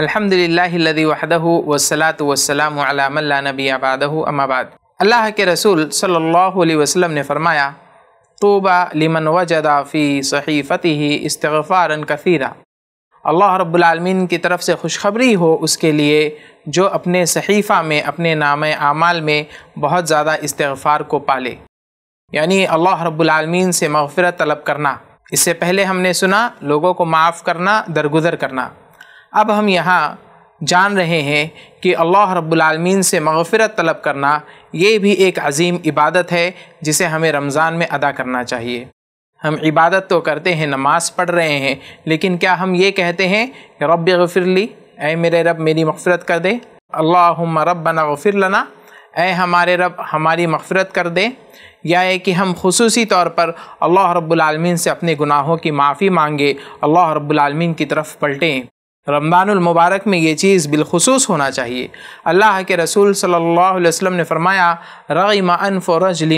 الحمد للہ وسلاۃ وسلم علام اللہ نبی عبادہ اما بعد اللہ کے رسول صلی اللہ علیہ وسلم نے فرمایا طوبہ لمن وجد فی صحیفتہ ہی کثیرا اللہ رب العالمین کی طرف سے خوشخبری ہو اس کے لیے جو اپنے صحیفہ میں اپنے نام اعمال میں بہت زیادہ استغفار کو پالے یعنی اللہ رب العالمین سے مغفرت طلب کرنا اس سے پہلے ہم نے سنا لوگوں کو معاف کرنا درگزر کرنا اب ہم یہاں جان رہے ہیں کہ اللہ رب العالمین سے مغفرت طلب کرنا یہ بھی ایک عظیم عبادت ہے جسے ہمیں رمضان میں ادا کرنا چاہیے ہم عبادت تو کرتے ہیں نماز پڑھ رہے ہیں لیکن کیا ہم یہ کہتے ہیں کہ رب غفر لی اے میرے رب میری مغفرت کر دے اللہم ربنا غفر لنا اے ہمارے رب ہماری مغفرت کر دے یا کہ ہم خصوصی طور پر اللہ رب العالمین سے اپنے گناہوں کی معافی مانگے اللہ رب العالمین کی طرف پلٹیں رمضان المبارک میں یہ چیز بالخصوص ہونا چاہیے اللہ کے رسول صلی اللہ علیہ وسلم نے فرمایا رغم انف رجل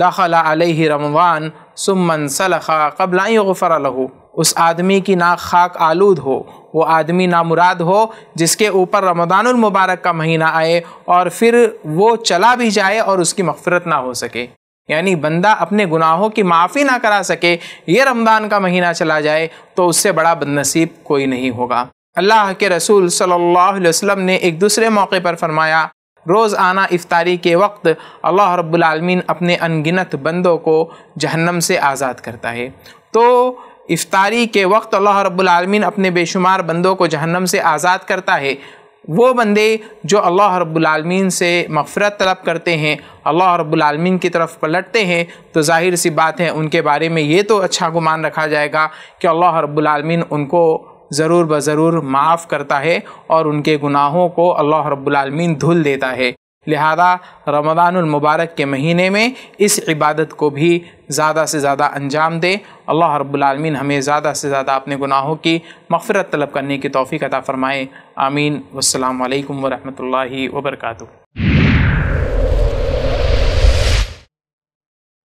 داخل علیہ رمضان سمن سلخا قبل غفر الحو اس آدمی کی خاک آلود ہو وہ آدمی نامراد مراد ہو جس کے اوپر رمضان المبارک کا مہینہ آئے اور پھر وہ چلا بھی جائے اور اس کی مغفرت نہ ہو سکے یعنی بندہ اپنے گناہوں کی معافی نہ کرا سکے یہ رمضان کا مہینہ چلا جائے تو اس سے بڑا بد نصیب کوئی نہیں ہوگا اللہ کے رسول صلی اللہ علیہ وسلم نے ایک دوسرے موقع پر فرمایا روز آنا افطاری کے وقت اللہ رب العالمین اپنے انگنت بندوں کو جہنم سے آزاد کرتا ہے تو افطاری کے وقت اللہ رب العالمین اپنے بے شمار بندوں کو جہنم سے آزاد کرتا ہے وہ بندے جو اللہ رب العالمین سے مغفرت طلب کرتے ہیں اللہ رب العالمین کی طرف پلٹتے ہیں تو ظاہر سی بات ہے ان کے بارے میں یہ تو اچھا گمان رکھا جائے گا کہ اللہ رب العالمین ان کو ضرور بضرور معاف کرتا ہے اور ان کے گناہوں کو اللہ رب العالمین دھل دیتا ہے لہذا رمضان المبارک کے مہینے میں اس عبادت کو بھی زیادہ سے زیادہ انجام دے اللہ رب العالمین ہمیں زیادہ سے زیادہ اپنے گناہوں کی مغفرت طلب کرنے کی توفیق عطا فرمائے آمین والسلام علیکم ورحمۃ اللہ وبرکاتہ